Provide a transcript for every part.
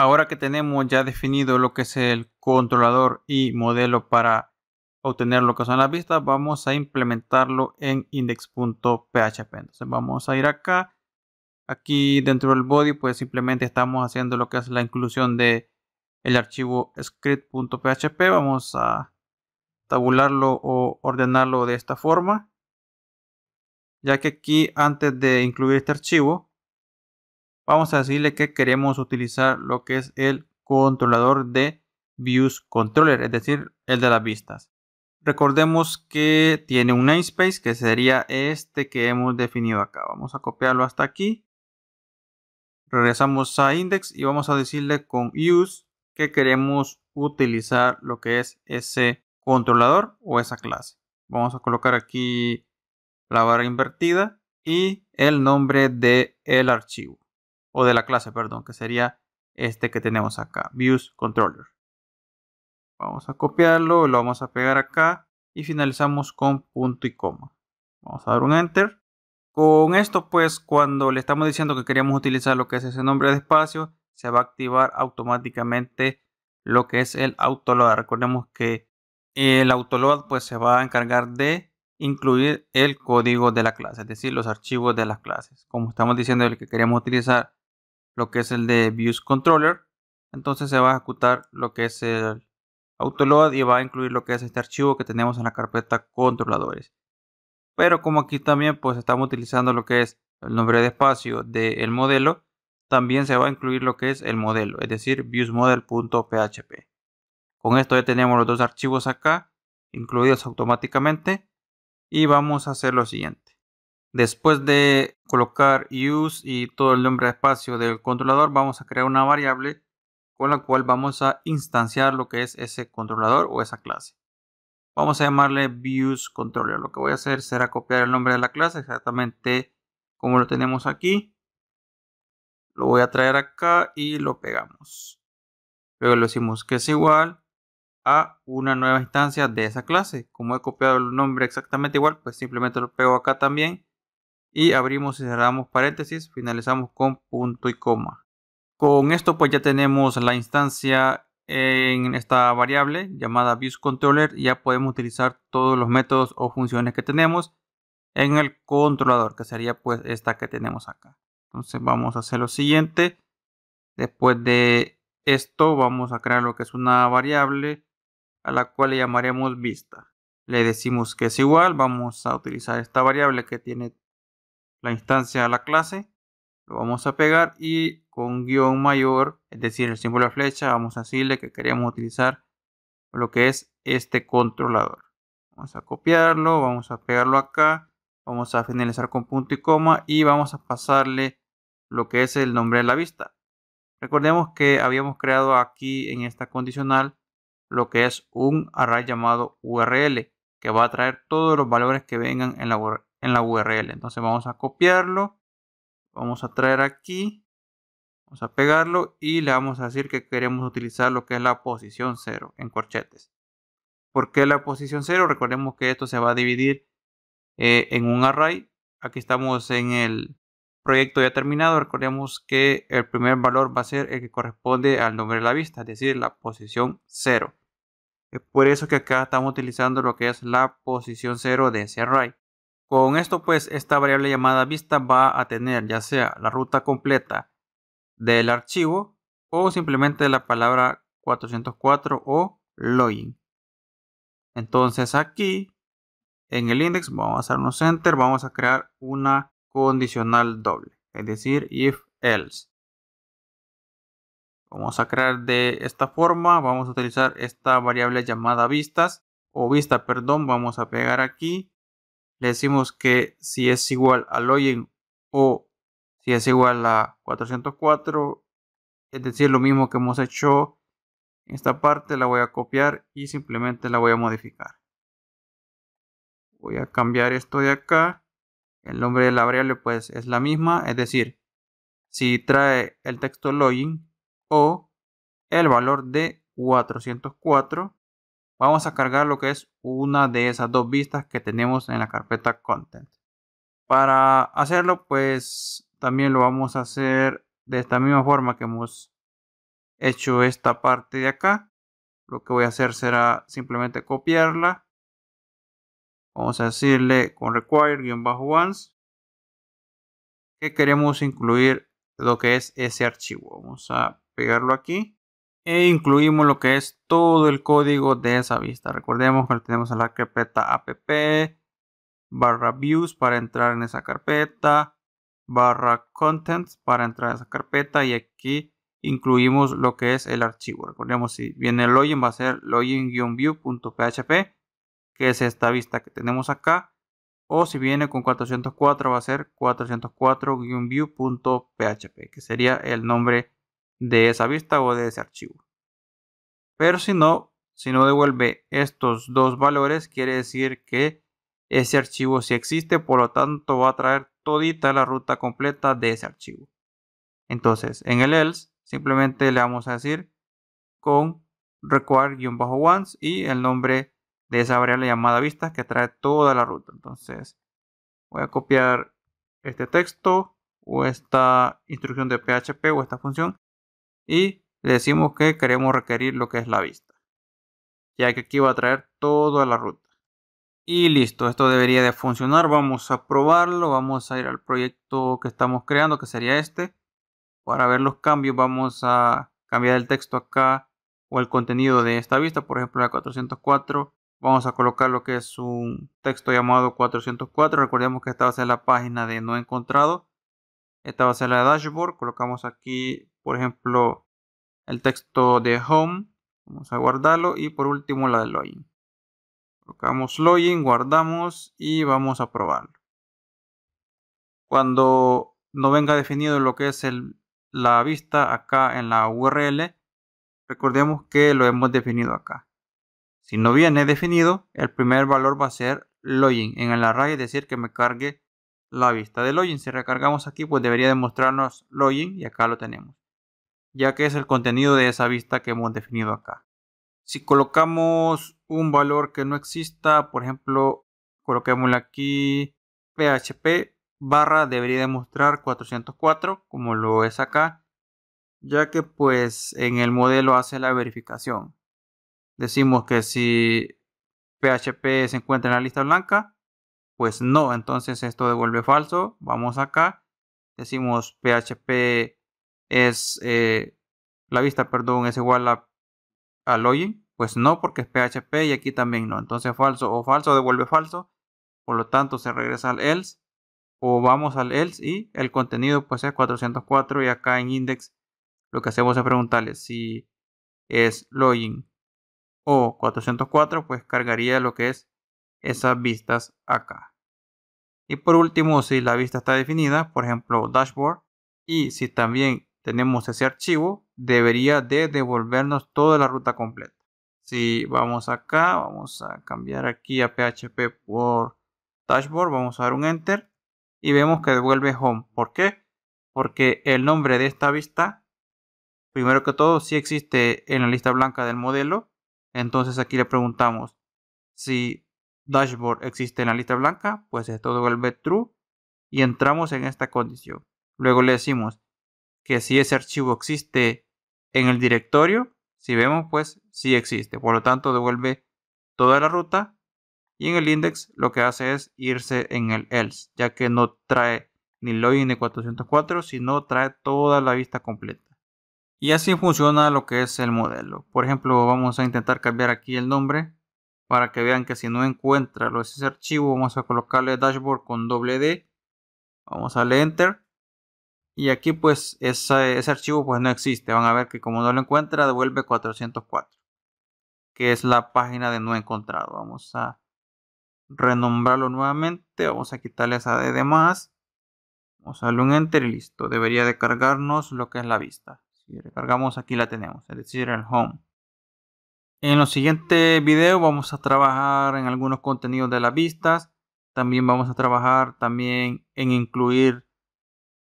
Ahora que tenemos ya definido lo que es el controlador y modelo para obtener lo que son las vistas, vamos a implementarlo en index.php. Entonces vamos a ir acá. Aquí dentro del body, pues simplemente estamos haciendo lo que es la inclusión de el archivo script.php. Vamos a tabularlo o ordenarlo de esta forma. Ya que aquí antes de incluir este archivo, vamos a decirle que queremos utilizar lo que es el controlador de views controller, es decir, el de las vistas. Recordemos que tiene un namespace que sería este que hemos definido acá. Vamos a copiarlo hasta aquí. Regresamos a index y vamos a decirle con use que queremos utilizar lo que es ese controlador o esa clase. Vamos a colocar aquí la barra invertida y el nombre del el archivo o de la clase, perdón, que sería este que tenemos acá, views controller. Vamos a copiarlo, lo vamos a pegar acá y finalizamos con punto y coma. Vamos a dar un enter. Con esto pues cuando le estamos diciendo que queríamos utilizar lo que es ese nombre de espacio, se va a activar automáticamente lo que es el autoload. Recordemos que el autoload pues se va a encargar de incluir el código de la clase, es decir, los archivos de las clases. Como estamos diciendo el que queremos utilizar lo que es el de views controller. Entonces se va a ejecutar lo que es el autoload y va a incluir lo que es este archivo que tenemos en la carpeta controladores. Pero como aquí también pues estamos utilizando lo que es el nombre de espacio del modelo, también se va a incluir lo que es el modelo, es decir, viewsModel.php. Con esto ya tenemos los dos archivos acá, incluidos automáticamente, y vamos a hacer lo siguiente. Después de colocar use y todo el nombre de espacio del controlador, vamos a crear una variable con la cual vamos a instanciar lo que es ese controlador o esa clase. Vamos a llamarle viewsController. Lo que voy a hacer será copiar el nombre de la clase exactamente como lo tenemos aquí. Lo voy a traer acá y lo pegamos. Luego le decimos que es igual a una nueva instancia de esa clase. Como he copiado el nombre exactamente igual, pues simplemente lo pego acá también y abrimos y cerramos paréntesis, finalizamos con punto y coma. Con esto pues ya tenemos la instancia en esta variable llamada ViewsController y ya podemos utilizar todos los métodos o funciones que tenemos en el controlador, que sería pues esta que tenemos acá. Entonces vamos a hacer lo siguiente. Después de esto vamos a crear lo que es una variable a la cual le llamaremos vista. Le decimos que es igual, vamos a utilizar esta variable que tiene la instancia a la clase, lo vamos a pegar y con guión mayor, es decir, el símbolo de flecha, vamos a decirle que queríamos utilizar lo que es este controlador. Vamos a copiarlo, vamos a pegarlo acá, vamos a finalizar con punto y coma y vamos a pasarle lo que es el nombre de la vista. Recordemos que habíamos creado aquí en esta condicional lo que es un array llamado URL que va a traer todos los valores que vengan en la, en la URL. Entonces vamos a copiarlo, vamos a traer aquí, vamos a pegarlo y le vamos a decir que queremos utilizar lo que es la posición 0 en corchetes. ¿Por qué la posición 0? Recordemos que esto se va a dividir eh, en un array. Aquí estamos en el proyecto ya terminado. Recordemos que el primer valor va a ser el que corresponde al nombre de la vista, es decir, la posición 0. Es por eso que acá estamos utilizando lo que es la posición 0 de ese array. Con esto pues esta variable llamada vista va a tener ya sea la ruta completa del archivo o simplemente la palabra 404 o login. Entonces aquí en el index vamos a hacer un enter, vamos a crear una condicional doble, es decir, if else. Vamos a crear de esta forma, vamos a utilizar esta variable llamada vistas o vista, perdón, vamos a pegar aquí le decimos que si es igual a login o si es igual a 404, es decir, lo mismo que hemos hecho en esta parte, la voy a copiar y simplemente la voy a modificar. Voy a cambiar esto de acá. El nombre de la variable pues es la misma, es decir, si trae el texto login o el valor de 404, vamos a cargar lo que es una de esas dos vistas que tenemos en la carpeta content. Para hacerlo, pues también lo vamos a hacer de esta misma forma que hemos hecho esta parte de acá. Lo que voy a hacer será simplemente copiarla. Vamos a decirle con require-once que queremos incluir lo que es ese archivo. Vamos a pegarlo aquí e incluimos lo que es todo el código de esa vista. Recordemos que tenemos en la carpeta app barra views para entrar en esa carpeta barra contents para entrar a esa carpeta y aquí incluimos lo que es el archivo. Recordemos si viene el login va a ser login-view.php que es esta vista que tenemos acá o si viene con 404 va a ser 404-view.php que sería el nombre de esa vista o de ese archivo. Pero si no, si no devuelve estos dos valores, quiere decir que ese archivo si existe, por lo tanto va a traer todita la ruta completa de ese archivo. Entonces, en el else, simplemente le vamos a decir con require-once y el nombre de esa variable llamada vista que trae toda la ruta. Entonces, voy a copiar este texto o esta instrucción de PHP o esta función y le decimos que queremos requerir lo que es la vista, ya que aquí va a traer toda la ruta. Y listo, esto debería de funcionar, vamos a probarlo, vamos a ir al proyecto que estamos creando, que sería este. Para ver los cambios vamos a cambiar el texto acá o el contenido de esta vista, por ejemplo la 404. Vamos a colocar lo que es un texto llamado 404, recordemos que esta va a ser la página de no encontrado. Esta va a ser la dashboard, colocamos aquí por ejemplo, el texto de home. Vamos a guardarlo. Y por último la de login. Colocamos login, guardamos y vamos a probarlo. Cuando no venga definido lo que es la vista acá en la URL, recordemos que lo hemos definido acá. Si no viene definido, el primer valor va a ser login en el array, es decir, que me cargue la vista de login. Si recargamos aquí, pues debería demostrarnos login y acá lo tenemos ya que es el contenido de esa vista que hemos definido acá. Si colocamos un valor que no exista, por ejemplo, coloquémosle aquí php barra debería demostrar 404 como lo es acá, ya que pues en el modelo hace la verificación. Decimos que si php se encuentra en la lista blanca, pues no, entonces esto devuelve falso. Vamos acá, decimos php es eh, la vista, perdón, es igual a, a login. Pues no, porque es PHP y aquí también no. Entonces falso o falso devuelve falso. Por lo tanto, se regresa al else o vamos al else y el contenido pues es 404 y acá en index lo que hacemos es preguntarle si es login o 404 pues cargaría lo que es esas vistas acá y por último si la vista está definida por ejemplo dashboard y si también tenemos ese archivo, debería de devolvernos toda la ruta completa. Si vamos acá, vamos a cambiar aquí a PHP por dashboard, vamos a dar un enter y vemos que devuelve home. ¿Por qué? Porque el nombre de esta vista, primero que todo, si existe en la lista blanca del modelo. Entonces aquí le preguntamos si dashboard existe en la lista blanca, pues esto devuelve true y entramos en esta condición. Luego le decimos que si ese archivo existe en el directorio, si vemos, pues sí existe. Por lo tanto, devuelve toda la ruta y en el index lo que hace es irse en el else, ya que no trae ni login ni 404, sino trae toda la vista completa. Y así funciona lo que es el modelo. Por ejemplo, vamos a intentar cambiar aquí el nombre para que vean que si no encuentra ese archivo, vamos a colocarle dashboard con doble D. Vamos a darle enter y aquí pues ese, archivo pues no existe. Van a ver que como no lo encuentra devuelve 404. Que es la página de no encontrado. Vamos a renombrarlo nuevamente. Vamos a quitarle esa de demás. Vamos a darle un enter y listo. Debería de cargarnos lo que es la vista. Si recargamos aquí la tenemos. Es decir el home. En los siguientes videos vamos a trabajar en algunos contenidos de las vistas. También vamos a trabajar también en incluir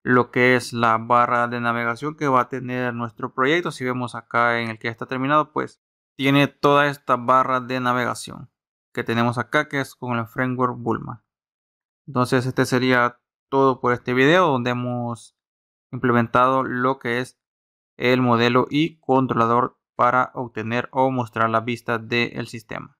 lo que es la barra de navegación que va a tener nuestro proyecto. Si vemos acá en el que ya está terminado, pues tiene toda esta barra de navegación que tenemos acá, que es con el framework Bulma. Entonces este sería todo por este video donde hemos implementado lo que es el modelo y controlador para obtener o mostrar la vista del sistema.